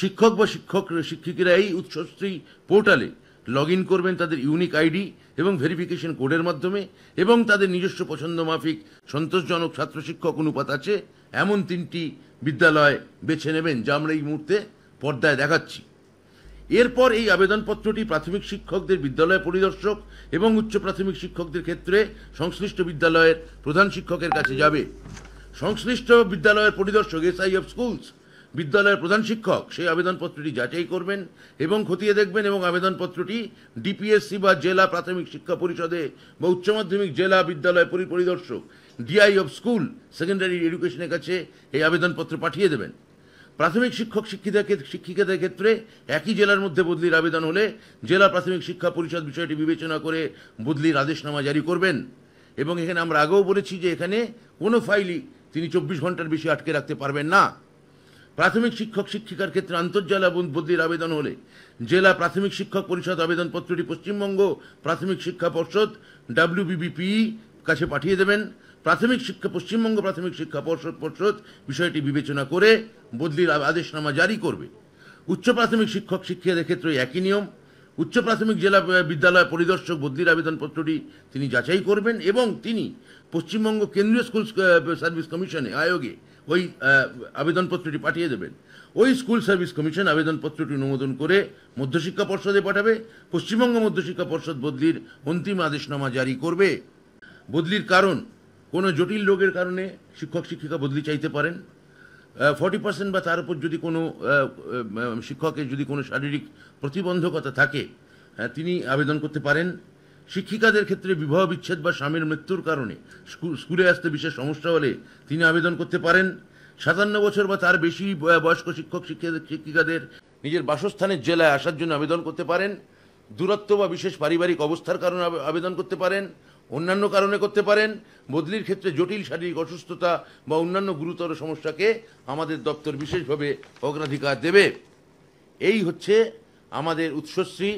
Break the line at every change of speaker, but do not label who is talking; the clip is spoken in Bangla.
শিক্ষক বা শিক্ষক শিক্ষিকেরা এই উৎসস্থী পোর্টালে লগ ইন করবেন তাদের ইউনিক আইডি এবং ভেরিফিকেশন কোডের মাধ্যমে এবং তাদের নিজস্ব পছন্দ মাফিক সন্তোষজনক ছাত্র শিক্ষক অনুপাত আছে এমন তিনটি বিদ্যালয় বেছে নেবেন যা আমরা এই মুহূর্তে পর্দায় দেখাচ্ছি এরপর এই আবেদনপত্রটি প্রাথমিক শিক্ষকদের বিদ্যালয় পরিদর্শক এবং উচ্চ প্রাথমিক শিক্ষকদের ক্ষেত্রে সংশ্লিষ্ট বিদ্যালয়ের প্রধান শিক্ষকের কাছে যাবে সংশ্লিষ্ট বিদ্যালয়ের পরিদর্শক এসআই অফ স্কুলস বিদ্যালয়ের প্রধান শিক্ষক সেই আবেদনপত্রটি যাচাই করবেন এবং খতিয়ে দেখবেন এবং আবেদনপত্রটি ডিপিএসসি বা জেলা প্রাথমিক শিক্ষা পরিষদে বা উচ্চ মাধ্যমিক জেলা বিদ্যালয় পরিদর্শক ডিআই অফ স্কুল সেকেন্ডারি এডুকেশনের কাছে এই আবেদনপত্র পাঠিয়ে দেবেন প্রাথমিক শিক্ষক শিক্ষিকাকে শিক্ষিকাদের ক্ষেত্রে একই জেলার মধ্যে বদলির আবেদন হলে জেলা প্রাথমিক শিক্ষা পরিষদ বিষয়টি বিবেচনা করে বদলির আদেশনামা জারি করবেন এবং এখানে আমরা আগেও বলেছি যে এখানে কোনো ফাইলই তিনি চব্বিশ ঘন্টার বেশি আটকে রাখতে পারবেন না প্রাথমিক শিক্ষক শিক্ষিকার ক্ষেত্রে আন্তর্জাল বদলির আবেদন হলে জেলা প্রাথমিক শিক্ষক পরিষদ আবেদনপত্রটি পশ্চিমবঙ্গ প্রাথমিক শিক্ষা পর্ষদ ডাব্লিউবিবিপি e কাছে পাঠিয়ে দেবেন প্রাথমিক শিক্ষা পশ্চিমবঙ্গ প্রাথমিক শিক্ষা পর্ষদ পর্ষদ বিষয়টি বিবেচনা করে বদলির আদেশনামা জারি করবে উচ্চ প্রাথমিক শিক্ষক শিক্ষিকাদের ক্ষেত্রে একই নিয়ম উচ্চ প্রাথমিক জেলা বিদ্যালয় পরিদর্শক বদলির আবেদনপত্রটি তিনি যাচাই করবেন এবং তিনি পশ্চিমবঙ্গ কেন্দ্রীয় স্কুল সার্ভিস কমিশনে আয়োগে ওই আবেদনপত্রটি পাঠিয়ে দেবেন ওই স্কুল সার্ভিস কমিশন আবেদনপত্রটি অনুমোদন করে মধ্যশিক্ষা পর্ষদে পাঠাবে পশ্চিমবঙ্গ মধ্যশিক্ষা পর্ষদ বদলির অন্তিম আদেশনামা জারি করবে বদলির কারণ কোনো জটিল রোগের কারণে শিক্ষক শিক্ষিকা বদলি চাইতে পারেন ফর্টি পার্সেন্ট বা তার উপর যদি কোনো শিক্ষকের যদি কোনো শারীরিক প্রতিবন্ধকতা থাকে তিনি আবেদন করতে পারেন শিক্ষিকাদের ক্ষেত্রে বিবাহ বিচ্ছেদ বা স্বামীর মৃত্যুর কারণে স্কুলে আসতে বিশেষ সমস্যা হলে তিনি আবেদন করতে পারেন সাতান্ন বছর বা তার বেশি বয়স্ক শিক্ষক শিক্ষিকাদের নিজের বাসস্থানের জেলায় আসার জন্য আবেদন করতে পারেন দূরত্ব বা বিশেষ পারিবারিক অবস্থার কারণে আবেদন করতে পারেন অন্যান্য কারণে করতে পারেন বদলির ক্ষেত্রে জটিল শারীরিক অসুস্থতা বা অন্যান্য গুরুতর সমস্যাকে আমাদের দপ্তর বিশেষভাবে অগ্রাধিকার দেবে এই হচ্ছে আমাদের উৎসশ্রী